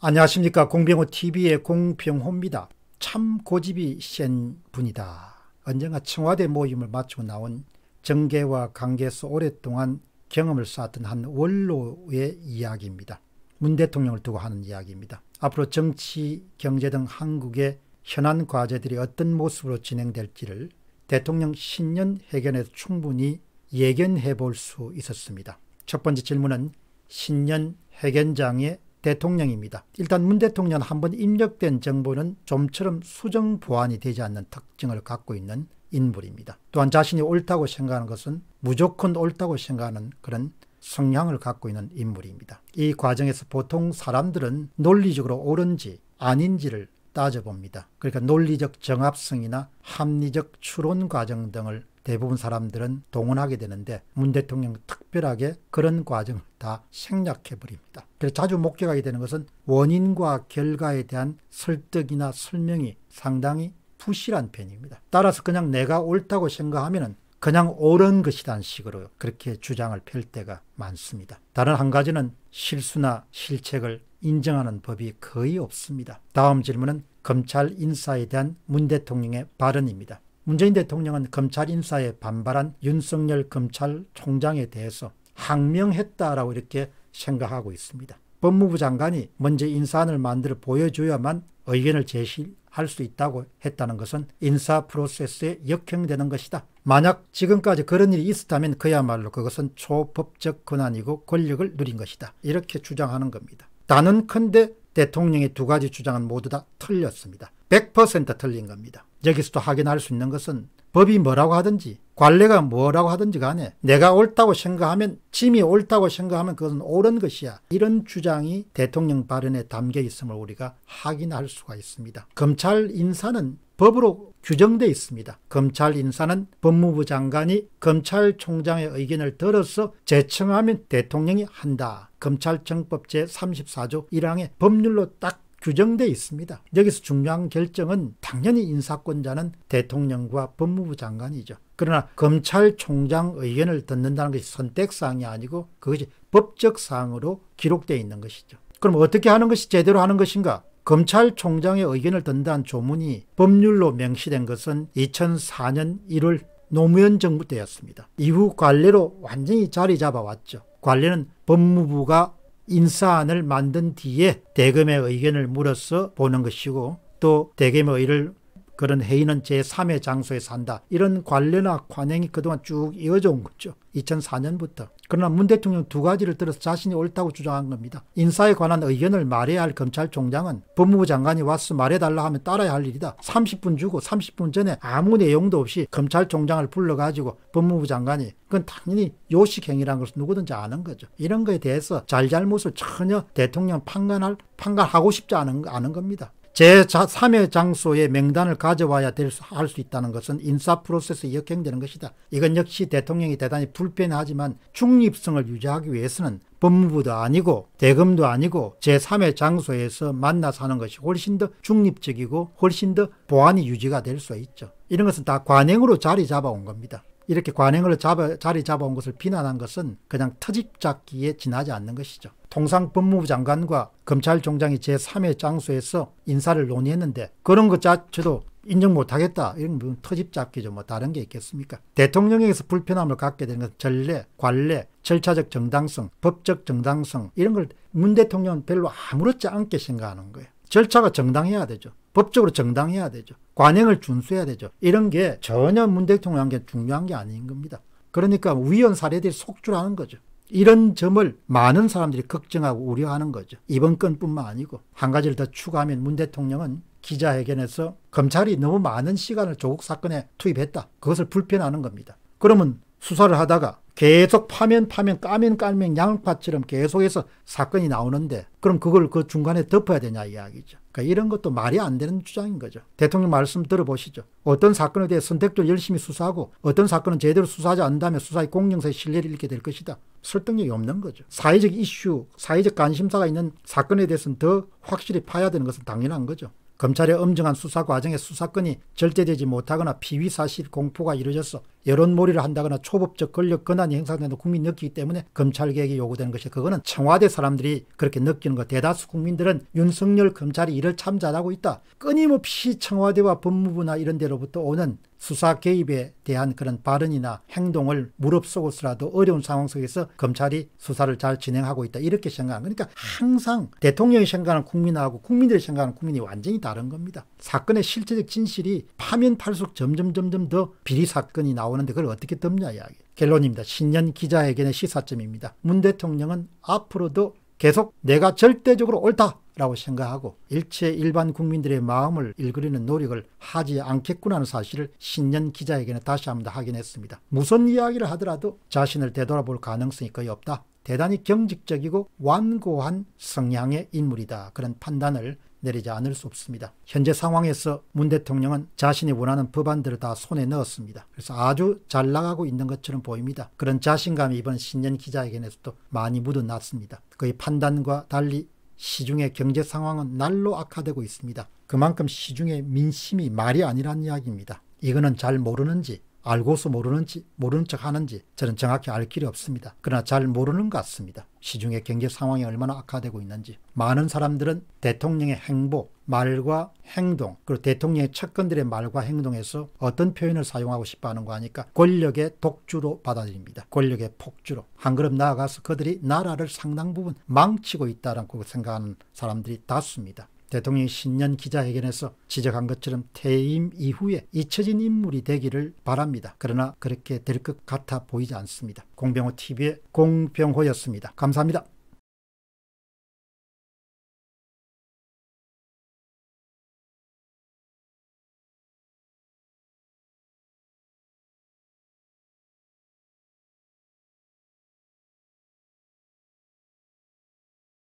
안녕하십니까 공병호TV의 공병호입니다. 참 고집이 센 분이다. 언젠가 청와대 모임을 마치고 나온 정계와 관계에서 오랫동안 경험을 쌓았던 한 원로의 이야기입니다. 문 대통령을 두고 하는 이야기입니다. 앞으로 정치, 경제 등 한국의 현안 과제들이 어떤 모습으로 진행될지를 대통령 신년 회견에서 충분히 예견해 볼 수 있었습니다. 첫 번째 질문은 신년 회견장의 대통령입니다. 일단 문 대통령 한 번 입력된 정보는 좀처럼 수정 보완이 되지 않는 특징을 갖고 있는 인물입니다. 또한 자신이 옳다고 생각하는 것은 무조건 옳다고 생각하는 그런 성향을 갖고 있는 인물입니다. 이 과정에서 보통 사람들은 논리적으로 옳은지 아닌지를 따져봅니다. 그러니까 논리적 정합성이나 합리적 추론 과정 등을 대부분 사람들은 동원하게 되는데 문 대통령 은 특별하게 그런 과정을 다 생략해버립니다. 그래서 자주 목격하게 되는 것은 원인과 결과에 대한 설득이나 설명이 상당히 부실한 편입니다. 따라서 그냥 내가 옳다고 생각하면 그냥 옳은 것이란 식으로 그렇게 주장을 펼 때가 많습니다. 다른 한 가지는 실수나 실책을 인정하는 법이 거의 없습니다. 다음 질문은 검찰 인사에 대한 문 대통령의 발언입니다. 문재인 대통령은 검찰 인사에 반발한 윤석열 검찰총장에 대해서 항명했다라고 이렇게 생각하고 있습니다. 법무부 장관이 먼저 인사안을 만들어 보여줘야만 의견을 제시할 수 있다고 했다는 것은 인사 프로세스에 역행되는 것이다. 만약 지금까지 그런 일이 있었다면 그야말로 그것은 초법적 권한이고 권력을 누린 것이다. 이렇게 주장하는 겁니다. 나는 큰데 대통령의 두 가지 주장은 모두 다 틀렸습니다. 100% 틀린 겁니다. 여기서도 확인할 수 있는 것은 법이 뭐라고 하든지 관례가 뭐라고 하든지 간에 내가 옳다고 생각하면 짐이 옳다고 생각하면 그것은 옳은 것이야. 이런 주장이 대통령 발언에 담겨 있음을 우리가 확인할 수가 있습니다. 검찰 인사는 법으로 규정되어 있습니다. 검찰 인사는 법무부 장관이 검찰총장의 의견을 들어서 제청하면 대통령이 한다. 검찰청법 제34조 1항의 법률로 딱 규정돼 있습니다. 여기서 중요한 결정은 당연히 인사권자는 대통령과 법무부 장관이죠. 그러나 검찰총장 의견을 듣는다는 것이 선택사항이 아니고 그것이 법적 사항으로 기록되어 있는 것이죠. 그럼 어떻게 하는 것이 제대로 하는 것인가? 검찰총장의 의견을 듣는다는 조문이 법률로 명시된 것은 2004년 1월 노무현 정부 때였습니다. 이후 관례로 완전히 자리 잡아왔죠. 관례는 법무부가 인사안을 만든 뒤에 대검의 의견을 물어서 보는 것이고 또 대검의 의를 그런 회의는 제3의 장소에 산다. 이런 관례나 관행이 그동안 쭉 이어져 온 거죠. 2004년부터. 그러나 문 대통령 두 가지를 들어서 자신이 옳다고 주장한 겁니다. 인사에 관한 의견을 말해야 할 검찰총장은 법무부 장관이 와서 말해달라 하면 따라야 할 일이다. 30분 주고 30분 전에 아무 내용도 없이 검찰총장을 불러가지고 법무부 장관이 그건 당연히 요식행위라는 것을 누구든지 아는 거죠. 이런 거에 대해서 잘잘못을 전혀 대통령 판단할, 판단하고 싶지 않은, 않은 겁니다. 제3의 장소에 명단을 가져와야 할 수 있다는 것은 인사 프로세스에 역행되는 것이다. 이건 역시 대통령이 대단히 불편하지만 중립성을 유지하기 위해서는 법무부도 아니고 대검도 아니고 제3의 장소에서 만나 서하는 것이 훨씬 더 중립적이고 훨씬 더 보안이 유지가 될 수 있죠. 이런 것은 다 관행으로 자리 잡아온 겁니다. 이렇게 관행으로 잡아, 자리 잡아온 것을 비난한 것은 그냥 터집잡기에 지나지 않는 것이죠. 통상 법무부 장관과 검찰총장이 제3의 장소에서 인사를 논의했는데 그런 것 자체도 인정 못하겠다. 이런 건 터집잡기죠. 뭐 다른 게 있겠습니까? 대통령에게서 불편함을 갖게 되는 건 전례, 관례, 절차적 정당성, 법적 정당성 이런 걸 문 대통령은 별로 아무렇지 않게 생각하는 거예요. 절차가 정당해야 되죠. 법적으로 정당해야 되죠. 관행을 준수해야 되죠. 이런 게 전혀 문 대통령한테 중요한 게 아닌 겁니다. 그러니까 위헌 사례들이 속출하는 거죠. 이런 점을 많은 사람들이 걱정하고 우려하는 거죠. 이번 건뿐만 아니고 한 가지를 더 추가하면 문 대통령은 기자회견에서 검찰이 너무 많은 시간을 조국 사건에 투입했다. 그것을 불편하는 겁니다. 그러면 수사를 하다가 계속 파면 파면 까면 까면 양파처럼 계속해서 사건이 나오는데 그럼 그걸 그 중간에 덮어야 되냐 이야기죠. 그러니까 이런 것도 말이 안 되는 주장인 거죠. 대통령 말씀 들어보시죠. 어떤 사건에 대해 선택적 열심히 수사하고 어떤 사건은 제대로 수사하지 않는다면 수사의 공정사의 신뢰를 잃게 될 것이다. 설득력이 없는 거죠. 사회적 이슈, 사회적 관심사가 있는 사건에 대해서는 더 확실히 파야 되는 것은 당연한 거죠. 검찰의 엄정한 수사 과정에 수사권이 절제되지 못하거나 비위 사실 공포가 이루어져서 여론몰이를 한다거나 초법적 권력 권한이 행사된다 국민이 느끼기 때문에 검찰 개혁이 요구되는 것이 그거는 청와대 사람들이 그렇게 느끼는 거 대다수 국민들은 윤석열 검찰이 이를 참 잘하고 있다. 끊임없이 청와대와 법무부나 이런 데로부터 오는 수사 개입에 대한 그런 발언이나 행동을 무릅쓰고서라도 어려운 상황 속에서 검찰이 수사를 잘 진행하고 있다 이렇게 생각하는 그러니까 항상 대통령이 생각하는 국민하고 국민들이 생각하는 국민이 완전히 다른 겁니다. 사건의 실체적 진실이 파면 팔수록 점점 점점 더 비리 사건이 나오 나오는데 그걸 어떻게 덮냐 이야기. 결론입니다. 신년 기자회견의 시사점입니다. 문 대통령은 앞으로도 계속 내가 절대적으로 옳다라고 생각하고 일체 일반 국민들의 마음을 일그리는 노력을 하지 않겠구나 하는 사실을 신년 기자회견에 다시 한번 확인했습니다. 무슨 이야기를 하더라도 자신을 되돌아볼 가능성이 거의 없다. 대단히 경직적이고 완고한 성향의 인물이다. 그런 판단을 내리지 않을 수 없습니다. 현재 상황에서 문 대통령은 자신이 원하는 법안들을 다 손에 넣었습니다. 그래서 아주 잘 나가고 있는 것처럼 보입니다. 그런 자신감이 이번 신년 기자회견에서도 많이 묻어났습니다. 그의 판단과 달리 시중의 경제 상황은 날로 악화되고 있습니다. 그만큼 시중의 민심이 말이 아니라는 이야기입니다. 이거는 잘 모르는지 알고서 모르는지 모르는 척 하는지 저는 정확히 알 길이 없습니다. 그러나 잘 모르는 것 같습니다. 시중의 경제 상황이 얼마나 악화되고 있는지 많은 사람들은 대통령의 행보, 말과 행동 그리고 대통령의 측근들의 말과 행동에서 어떤 표현을 사용하고 싶어 하는 거아니까 권력의 독주로 받아들입니다. 권력의 폭주로 한 걸음 나아가서 그들이 나라를 상당 부분 망치고 있다라고 생각하는 사람들이 다수입니다. 대통령이 신년 기자회견에서 지적한 것처럼 퇴임 이후에 잊혀진 인물이 되기를 바랍니다. 그러나 그렇게 될 것 같아 보이지 않습니다. 공병호 TV의 공병호였습니다. 감사합니다.